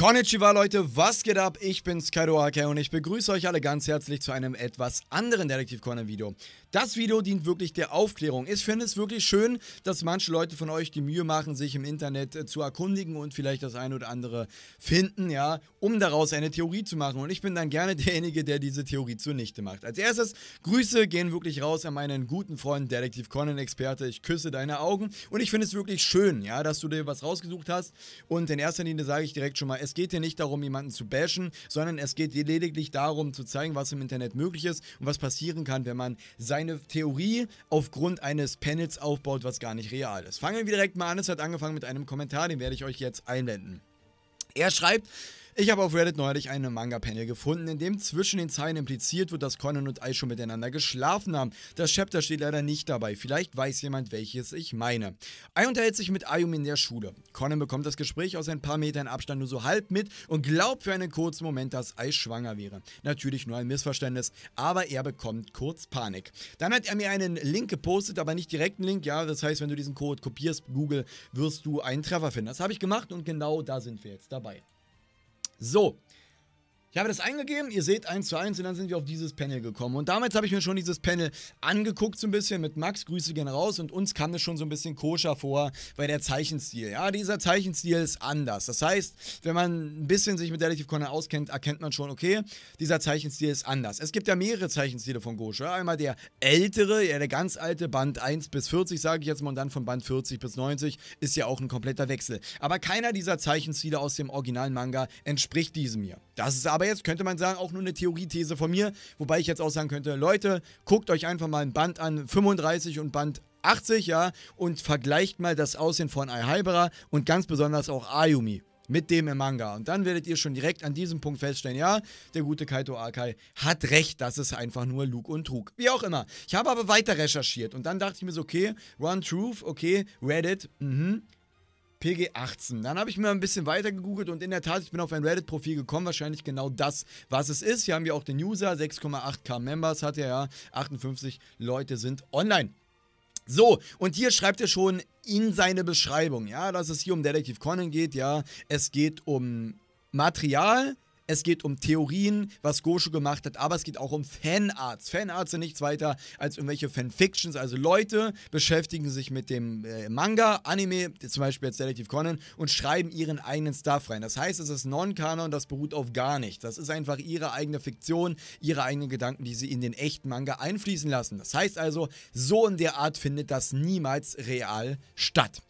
Konnichiwa Leute, was geht ab? Ich bin Skydo Ake und ich begrüße euch alle ganz herzlich zu einem etwas anderen Detektiv Conan Video. Das Video dient wirklich der Aufklärung. Ich finde es wirklich schön, dass manche Leute von euch die Mühe machen, sich im Internet äh, zu erkundigen und vielleicht das eine oder andere finden, ja, um daraus eine Theorie zu machen. Und ich bin dann gerne derjenige, der diese Theorie zunichte macht. Als erstes, Grüße gehen wirklich raus an meinen guten Freund Detektiv Conan Experte. Ich küsse deine Augen und ich finde es wirklich schön, ja, dass du dir was rausgesucht hast. Und in erster Linie sage ich direkt schon mal, es es geht hier nicht darum, jemanden zu bashen, sondern es geht hier lediglich darum, zu zeigen, was im Internet möglich ist und was passieren kann, wenn man seine Theorie aufgrund eines Panels aufbaut, was gar nicht real ist. Fangen wir direkt mal an. Es hat angefangen mit einem Kommentar, den werde ich euch jetzt einblenden. Er schreibt, ich habe auf Reddit neulich einen Manga-Panel gefunden, in dem zwischen den Zeilen impliziert wird, dass Conan und Ai schon miteinander geschlafen haben. Das Chapter steht leider nicht dabei, vielleicht weiß jemand, welches ich meine. Ai unterhält sich mit Ayumi in der Schule. Conan bekommt das Gespräch aus ein paar Metern Abstand nur so halb mit und glaubt für einen kurzen Moment, dass Ai schwanger wäre. Natürlich nur ein Missverständnis, aber er bekommt kurz Panik. Dann hat er mir einen Link gepostet, aber nicht direkt einen Link. Ja, das heißt, wenn du diesen Code kopierst, Google, wirst du einen Treffer finden. Das habe ich gemacht und genau da sind wir jetzt dabei. So, ich habe das eingegeben, ihr seht 1 zu 1 und dann sind wir auf dieses Panel gekommen. Und damals habe ich mir schon dieses Panel angeguckt so ein bisschen mit Max, Grüße gehen raus und uns kam das schon so ein bisschen koscher vor, weil der Zeichenstil, ja, dieser Zeichenstil ist anders. Das heißt, wenn man ein bisschen sich mit Detective Conan auskennt, erkennt man schon, okay, dieser Zeichenstil ist anders. Es gibt ja mehrere Zeichenstile von Gosha. Einmal der ältere, ja, der ganz alte Band 1 bis 40, sage ich jetzt mal, und dann von Band 40 bis 90 ist ja auch ein kompletter Wechsel. Aber keiner dieser Zeichenstile aus dem originalen Manga entspricht diesem hier. Das ist aber jetzt, könnte man sagen, auch nur eine Theoriethese von mir, wobei ich jetzt auch sagen könnte, Leute, guckt euch einfach mal ein Band an, 35 und Band 80, ja, und vergleicht mal das Aussehen von Ai Haibara und ganz besonders auch Ayumi mit dem im Manga. Und dann werdet ihr schon direkt an diesem Punkt feststellen, ja, der gute Kaito Akai hat recht, das ist einfach nur Lug und Trug. Wie auch immer. Ich habe aber weiter recherchiert und dann dachte ich mir so, okay, One Truth, okay, Reddit, mhm. PG18. Dann habe ich mir ein bisschen weiter gegoogelt und in der Tat, ich bin auf ein Reddit-Profil gekommen, wahrscheinlich genau das, was es ist. Hier haben wir auch den User, 6,8k Members hat er ja, 58 Leute sind online. So, und hier schreibt er schon in seine Beschreibung, ja, dass es hier um Detective Conan geht, ja, es geht um Material, es geht um Theorien, was Gosho gemacht hat, aber es geht auch um Fanarts. Fanarts sind nichts weiter als irgendwelche Fanfictions. Also Leute beschäftigen sich mit dem äh, Manga, Anime, zum Beispiel jetzt Detective Conan, und schreiben ihren eigenen Stuff rein. Das heißt, es ist Non-Kanon, das beruht auf gar nichts. Das ist einfach ihre eigene Fiktion, ihre eigenen Gedanken, die sie in den echten Manga einfließen lassen. Das heißt also, so in der Art findet das niemals real statt.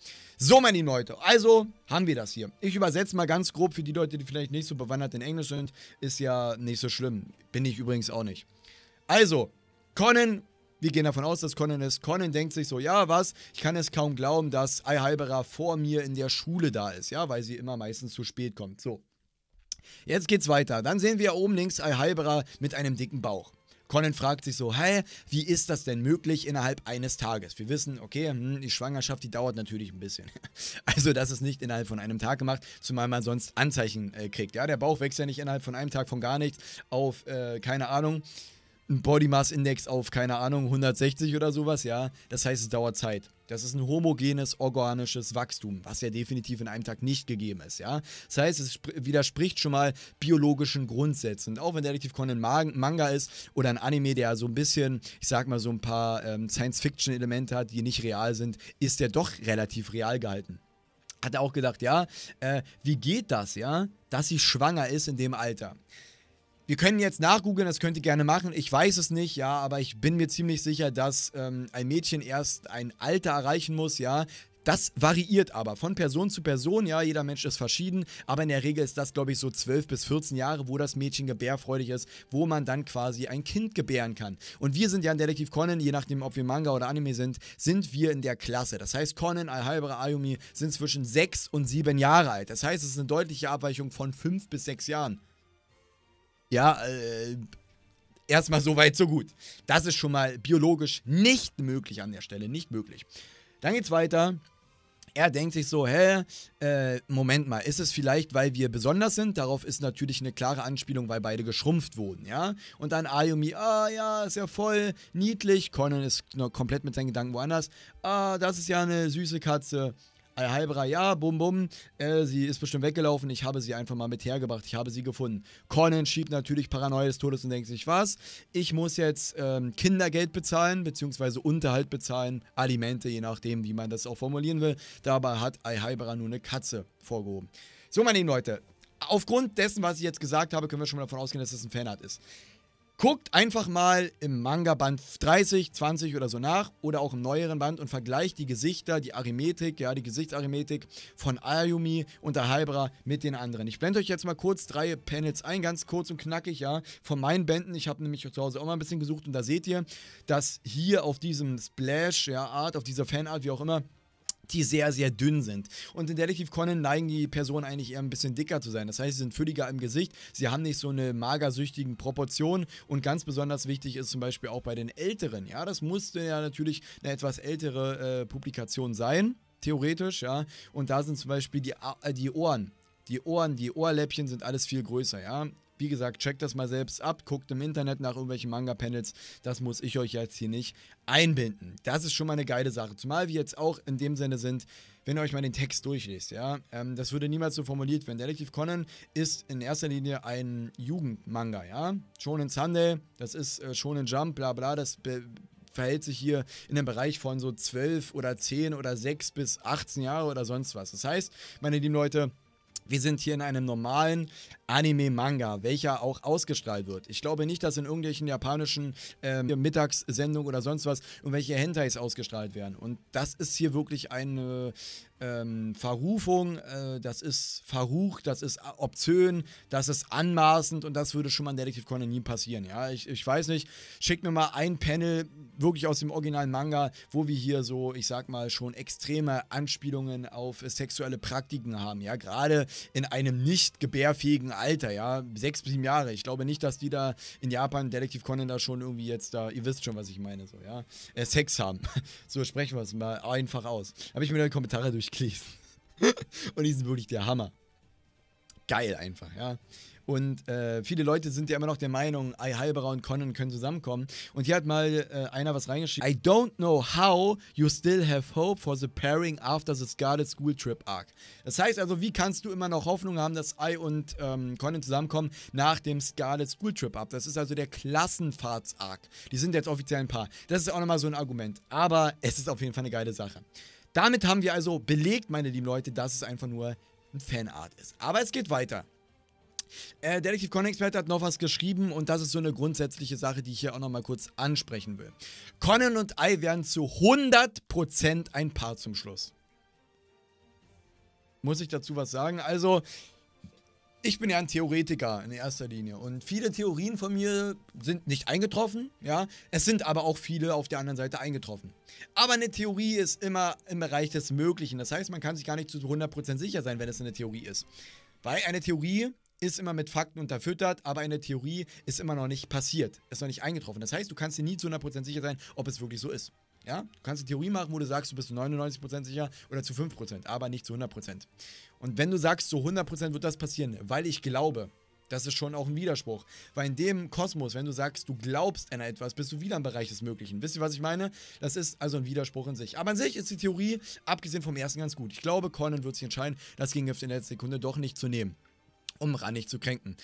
So, meine lieben Leute, also haben wir das hier. Ich übersetze mal ganz grob für die Leute, die vielleicht nicht so bewandert in Englisch sind. Ist ja nicht so schlimm. Bin ich übrigens auch nicht. Also, Conan wir gehen davon aus, dass Conan ist. Conan denkt sich so, ja, was? Ich kann es kaum glauben, dass Eihalberer vor mir in der Schule da ist, ja, weil sie immer meistens zu spät kommt. So. Jetzt geht's weiter. Dann sehen wir oben links Eihalberer mit einem dicken Bauch. Conan fragt sich so, hey, wie ist das denn möglich innerhalb eines Tages? Wir wissen, okay, hm, die Schwangerschaft, die dauert natürlich ein bisschen. Also das ist nicht innerhalb von einem Tag gemacht, zumal man sonst Anzeichen äh, kriegt. Ja, der Bauch wächst ja nicht innerhalb von einem Tag von gar nichts auf, äh, keine Ahnung, einen Body Mass Index auf, keine Ahnung, 160 oder sowas, ja. Das heißt, es dauert Zeit. Das ist ein homogenes, organisches Wachstum, was ja definitiv in einem Tag nicht gegeben ist, ja. Das heißt, es widerspricht schon mal biologischen Grundsätzen. Und auch wenn Detective Conan ein Manga ist oder ein Anime, der so ein bisschen, ich sag mal, so ein paar ähm, Science-Fiction-Elemente hat, die nicht real sind, ist der doch relativ real gehalten hat er auch gedacht, ja, äh, wie geht das, ja, dass sie schwanger ist in dem Alter? Wir können jetzt nachgoogeln, das könnt ihr gerne machen. Ich weiß es nicht, ja, aber ich bin mir ziemlich sicher, dass ähm, ein Mädchen erst ein Alter erreichen muss, ja. Das variiert aber von Person zu Person, ja, jeder Mensch ist verschieden, aber in der Regel ist das, glaube ich, so 12 bis 14 Jahre, wo das Mädchen gebärfreudig ist, wo man dann quasi ein Kind gebären kann. Und wir sind ja in Detektiv Conan, je nachdem, ob wir Manga oder Anime sind, sind wir in der Klasse. Das heißt, Conan, Alhalbra, Ayumi sind zwischen 6 und 7 Jahre alt. Das heißt, es ist eine deutliche Abweichung von 5 bis 6 Jahren. Ja, äh, erstmal so weit, so gut. Das ist schon mal biologisch nicht möglich an der Stelle, nicht möglich. Dann geht's weiter. Er denkt sich so, hä, äh, Moment mal, ist es vielleicht, weil wir besonders sind? Darauf ist natürlich eine klare Anspielung, weil beide geschrumpft wurden, ja? Und dann Ayumi, ah ja, ist ja voll niedlich. Conan ist noch komplett mit seinen Gedanken woanders. Ah, das ist ja eine süße Katze. Äh, Halbra, ja, bum bum, äh, sie ist bestimmt weggelaufen, ich habe sie einfach mal mit hergebracht, ich habe sie gefunden. Conan schiebt natürlich Paranoia des Todes und denkt sich, was, ich muss jetzt ähm, Kindergeld bezahlen, beziehungsweise Unterhalt bezahlen, Alimente, je nachdem, wie man das auch formulieren will. Dabei hat Halbra nur eine Katze vorgehoben. So, meine lieben Leute, aufgrund dessen, was ich jetzt gesagt habe, können wir schon mal davon ausgehen, dass das ein Fanart ist. Guckt einfach mal im Manga-Band 30, 20 oder so nach oder auch im neueren Band und vergleicht die Gesichter, die Arithmetik, ja, die Gesichtsarithmetik von Ayumi und der Halbra mit den anderen. Ich blende euch jetzt mal kurz drei Panels ein, ganz kurz und knackig, ja, von meinen Bänden. Ich habe nämlich zu Hause auch mal ein bisschen gesucht und da seht ihr, dass hier auf diesem Splash, ja, Art, auf dieser Fanart, wie auch immer, die sehr, sehr dünn sind. Und in Detective Conan neigen die Personen eigentlich eher ein bisschen dicker zu sein. Das heißt, sie sind fülliger im Gesicht, sie haben nicht so eine magersüchtigen Proportion. Und ganz besonders wichtig ist zum Beispiel auch bei den Älteren. Ja, das musste ja natürlich eine etwas ältere äh, Publikation sein. Theoretisch, ja. Und da sind zum Beispiel die, äh, die Ohren die Ohren, die Ohrläppchen sind alles viel größer, ja. Wie gesagt, checkt das mal selbst ab, guckt im Internet nach irgendwelchen Manga-Panels. Das muss ich euch jetzt hier nicht einbinden. Das ist schon mal eine geile Sache. Zumal wir jetzt auch in dem Sinne sind, wenn ihr euch mal den Text durchlest, ja, ähm, das würde niemals so formuliert werden. Detective Conan ist in erster Linie ein Jugendmanga, ja. Shonen Sunday, das ist äh, Shonen Jump, bla bla, das verhält sich hier in dem Bereich von so 12 oder 10 oder 6 bis 18 Jahre oder sonst was. Das heißt, meine lieben Leute, wir sind hier in einem normalen Anime-Manga, welcher auch ausgestrahlt wird. Ich glaube nicht, dass in irgendwelchen japanischen ähm, Mittagssendungen oder sonst was irgendwelche Hentais ausgestrahlt werden. Und das ist hier wirklich eine ähm, Verrufung, äh, das ist Verruch, das ist äh, obszön, das ist anmaßend und das würde schon mal in Detective Conan nie passieren. Ja, ich, ich weiß nicht, schickt mir mal ein Panel wirklich aus dem originalen Manga, wo wir hier so, ich sag mal, schon extreme Anspielungen auf sexuelle Praktiken haben. Ja, gerade in einem nicht gebärfähigen Alter, ja, sechs bis sieben Jahre. Ich glaube nicht, dass die da in Japan, Detective Conan da schon irgendwie jetzt da, ihr wisst schon, was ich meine, so, ja, äh, Sex haben. so sprechen wir es mal einfach aus. Habe ich mir da die Kommentare durchgelesen. Und die sind wirklich der Hammer. Geil einfach, ja. Und äh, viele Leute sind ja immer noch der Meinung, Ei Halberer und Conan können zusammenkommen. Und hier hat mal äh, einer was reingeschrieben. I don't know how you still have hope for the pairing after the Scarlet School Trip Arc. Das heißt also, wie kannst du immer noch Hoffnung haben, dass Ei und ähm, Conan zusammenkommen nach dem Scarlet School Trip Arc? Das ist also der Klassenfahrts Arc. Die sind jetzt offiziell ein Paar. Das ist auch nochmal so ein Argument. Aber es ist auf jeden Fall eine geile Sache. Damit haben wir also belegt, meine lieben Leute, dass es einfach nur ein Fanart ist. Aber es geht weiter. Äh, Detective con Expert hat noch was geschrieben und das ist so eine grundsätzliche Sache, die ich hier auch nochmal kurz ansprechen will. Conan und I werden zu 100% ein Paar zum Schluss. Muss ich dazu was sagen? Also, ich bin ja ein Theoretiker in erster Linie und viele Theorien von mir sind nicht eingetroffen, ja. Es sind aber auch viele auf der anderen Seite eingetroffen. Aber eine Theorie ist immer im Bereich des Möglichen. Das heißt, man kann sich gar nicht zu 100% sicher sein, wenn es eine Theorie ist. Weil eine Theorie ist immer mit Fakten unterfüttert, aber in der Theorie ist immer noch nicht passiert, ist noch nicht eingetroffen. Das heißt, du kannst dir nie zu 100% sicher sein, ob es wirklich so ist. Ja? Du kannst eine Theorie machen, wo du sagst, du bist zu 99% sicher oder zu 5%, aber nicht zu 100%. Und wenn du sagst, zu 100% wird das passieren, weil ich glaube, das ist schon auch ein Widerspruch. Weil in dem Kosmos, wenn du sagst, du glaubst an etwas, bist du wieder im Bereich des Möglichen. Wisst ihr, was ich meine? Das ist also ein Widerspruch in sich. Aber an sich ist die Theorie, abgesehen vom ersten, ganz gut. Ich glaube, Conan wird sich entscheiden, das Gegengift in der letzten Sekunde doch nicht zu nehmen um nicht zu kränken.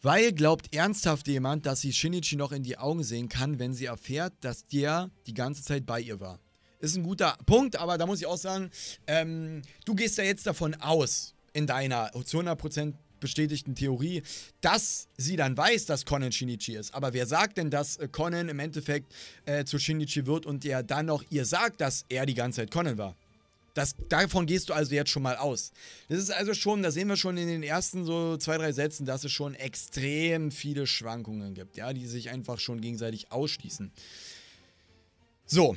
Weil glaubt ernsthaft jemand, dass sie Shinichi noch in die Augen sehen kann, wenn sie erfährt, dass der die ganze Zeit bei ihr war. Ist ein guter Punkt, aber da muss ich auch sagen, ähm, du gehst ja jetzt davon aus, in deiner zu 100% bestätigten Theorie, dass sie dann weiß, dass Conan Shinichi ist. Aber wer sagt denn, dass äh, Conan im Endeffekt äh, zu Shinichi wird und der dann noch ihr sagt, dass er die ganze Zeit Conan war? Das, davon gehst du also jetzt schon mal aus. Das ist also schon, da sehen wir schon in den ersten so zwei, drei Sätzen, dass es schon extrem viele Schwankungen gibt, ja, die sich einfach schon gegenseitig ausschließen. So,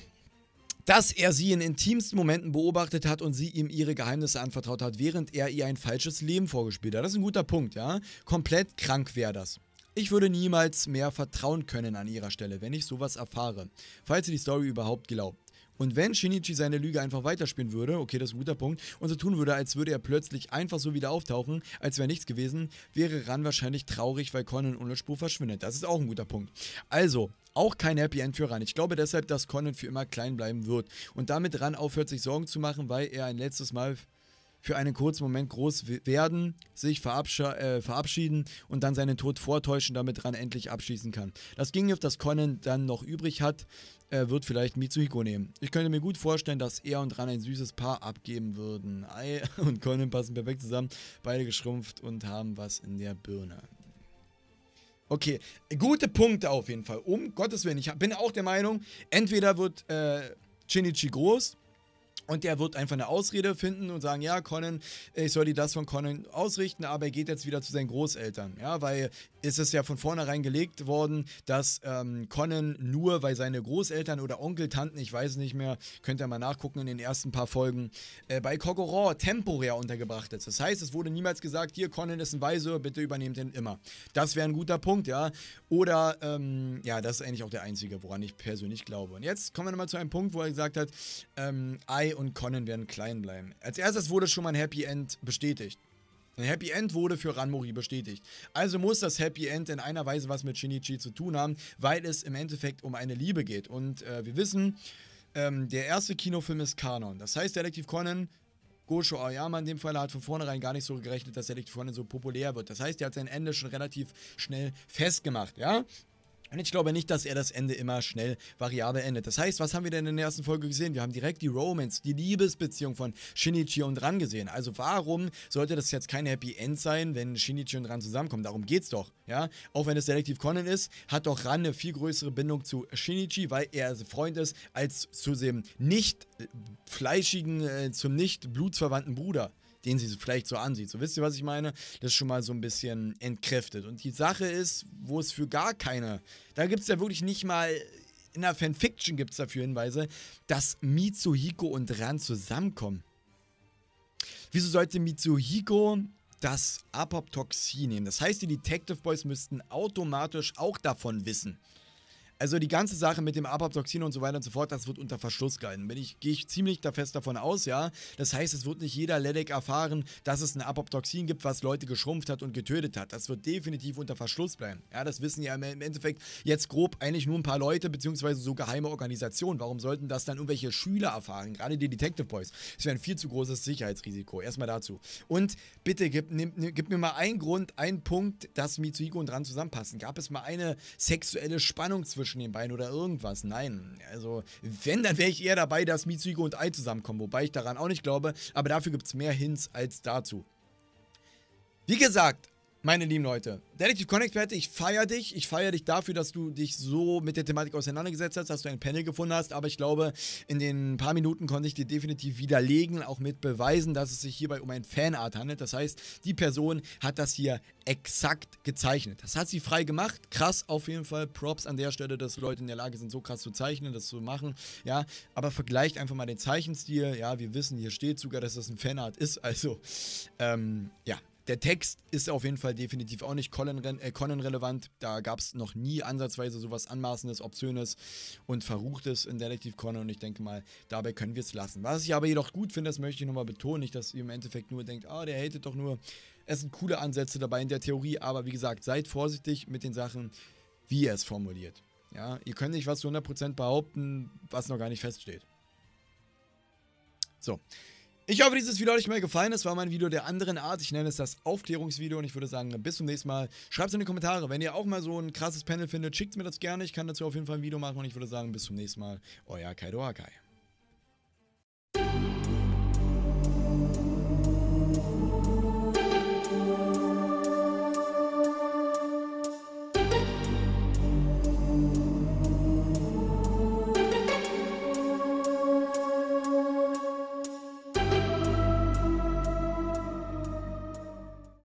dass er sie in intimsten Momenten beobachtet hat und sie ihm ihre Geheimnisse anvertraut hat, während er ihr ein falsches Leben vorgespielt hat. Das ist ein guter Punkt, ja. Komplett krank wäre das. Ich würde niemals mehr vertrauen können an ihrer Stelle, wenn ich sowas erfahre, falls sie die Story überhaupt glaubt. Und wenn Shinichi seine Lüge einfach weiterspielen würde, okay, das ist ein guter Punkt, und so tun würde, als würde er plötzlich einfach so wieder auftauchen, als wäre nichts gewesen, wäre Ran wahrscheinlich traurig, weil Conan ohne Spur verschwindet. Das ist auch ein guter Punkt. Also, auch kein Happy End für Ran. Ich glaube deshalb, dass Conan für immer klein bleiben wird und damit Ran aufhört, sich Sorgen zu machen, weil er ein letztes Mal für einen kurzen Moment groß werden, sich äh, verabschieden und dann seinen Tod vortäuschen, damit ran endlich abschließen kann. Das Gingift, das Conan dann noch übrig hat, äh, wird vielleicht Mitsuhiko nehmen. Ich könnte mir gut vorstellen, dass er und Ran ein süßes Paar abgeben würden. Ei und Conan passen perfekt zusammen, beide geschrumpft und haben was in der Birne. Okay, gute Punkte auf jeden Fall. Um Gottes Willen, ich bin auch der Meinung, entweder wird äh, Shinichi groß und der wird einfach eine Ausrede finden und sagen, ja, Conan, ich soll dir das von Conan ausrichten, aber er geht jetzt wieder zu seinen Großeltern. Ja, weil es ist ja von vornherein gelegt worden, dass ähm, Conan nur, weil seine Großeltern oder Onkel, Tanten, ich weiß es nicht mehr, könnt ihr mal nachgucken in den ersten paar Folgen, äh, bei Kokoron temporär untergebracht ist. Das heißt, es wurde niemals gesagt, hier, Conan ist ein Weise, bitte übernehmt ihn immer. Das wäre ein guter Punkt, ja. Oder, ähm, ja, das ist eigentlich auch der einzige, woran ich persönlich glaube. Und jetzt kommen wir nochmal zu einem Punkt, wo er gesagt hat, ähm, I und Conan werden klein bleiben. Als erstes wurde schon mal ein Happy End bestätigt. Ein Happy End wurde für Ranmori bestätigt. Also muss das Happy End in einer Weise was mit Shinichi zu tun haben, weil es im Endeffekt um eine Liebe geht. Und äh, wir wissen, ähm, der erste Kinofilm ist Kanon. Das heißt, Detective Conan, Gosho Aoyama in dem Fall, hat von vornherein gar nicht so gerechnet, dass Detective Conan so populär wird. Das heißt, er hat sein Ende schon relativ schnell festgemacht, ja? Und ich glaube nicht, dass er das Ende immer schnell variabel endet. Das heißt, was haben wir denn in der ersten Folge gesehen? Wir haben direkt die Romance, die Liebesbeziehung von Shinichi und Ran gesehen. Also warum sollte das jetzt kein Happy End sein, wenn Shinichi und Ran zusammenkommen? Darum geht's doch, ja? Auch wenn es Detektiv Conan ist, hat doch Ran eine viel größere Bindung zu Shinichi, weil er Freund ist, als zu dem nicht fleischigen, äh, zum nicht blutsverwandten Bruder den sie vielleicht so ansieht. So wisst ihr, was ich meine? Das ist schon mal so ein bisschen entkräftet. Und die Sache ist, wo es für gar keine, da gibt es ja wirklich nicht mal in der Fanfiction gibt es dafür Hinweise, dass Mitsuhiko und Ran zusammenkommen. Wieso sollte Mitsuhiko das Apoptoxin nehmen? Das heißt, die Detective Boys müssten automatisch auch davon wissen. Also die ganze Sache mit dem Apoptoxin und so weiter und so fort, das wird unter Verschluss gehalten. Bin ich, gehe ich ziemlich da fest davon aus, ja. Das heißt, es wird nicht jeder Ledek erfahren, dass es ein Apoptoxin gibt, was Leute geschrumpft hat und getötet hat. Das wird definitiv unter Verschluss bleiben. Ja, das wissen ja im Endeffekt jetzt grob eigentlich nur ein paar Leute, beziehungsweise so geheime Organisationen. Warum sollten das dann irgendwelche Schüler erfahren? Gerade die Detective Boys. Das wäre ein viel zu großes Sicherheitsrisiko. Erstmal dazu. Und bitte gib, nimm, gib mir mal einen Grund, einen Punkt, dass Mitsuhiko und dran zusammenpassen. Gab es mal eine sexuelle Spannung zwischen zwischen den Beinen oder irgendwas. Nein, also wenn, dann wäre ich eher dabei, dass Mitsuhiko und Ei zusammenkommen, wobei ich daran auch nicht glaube, aber dafür gibt es mehr Hints als dazu. Wie gesagt, meine lieben Leute, Detective Connect, ich feiere dich. Ich feiere dich dafür, dass du dich so mit der Thematik auseinandergesetzt hast, dass du ein Panel gefunden hast. Aber ich glaube, in den paar Minuten konnte ich dir definitiv widerlegen, auch mit Beweisen, dass es sich hierbei um ein Fanart handelt. Das heißt, die Person hat das hier exakt gezeichnet. Das hat sie frei gemacht. Krass auf jeden Fall. Props an der Stelle, dass Leute in der Lage sind, so krass zu zeichnen, das zu machen. Ja, aber vergleicht einfach mal den Zeichenstil. Ja, wir wissen, hier steht sogar, dass das ein Fanart ist. Also, ähm, ja, der Text ist auf jeden Fall definitiv auch nicht äh, Conan-relevant. Äh, da gab es noch nie ansatzweise sowas Anmaßendes, Obszönes und Verruchtes in Detective Conan. Und ich denke mal, dabei können wir es lassen. Was ich aber jedoch gut finde, das möchte ich nochmal betonen, nicht, dass ihr im Endeffekt nur denkt, ah, der hatet doch nur. Es sind coole Ansätze dabei in der Theorie, aber wie gesagt, seid vorsichtig mit den Sachen, wie er es formuliert. Ja, ihr könnt nicht was zu 100% behaupten, was noch gar nicht feststeht. So, ich hoffe, dieses Video hat euch mal gefallen. Das war mein Video der anderen Art. Ich nenne es das Aufklärungsvideo und ich würde sagen, bis zum nächsten Mal. Schreibt es in die Kommentare. Wenn ihr auch mal so ein krasses Panel findet, schickt mir das gerne. Ich kann dazu auf jeden Fall ein Video machen und ich würde sagen, bis zum nächsten Mal. Euer Kaido Akai.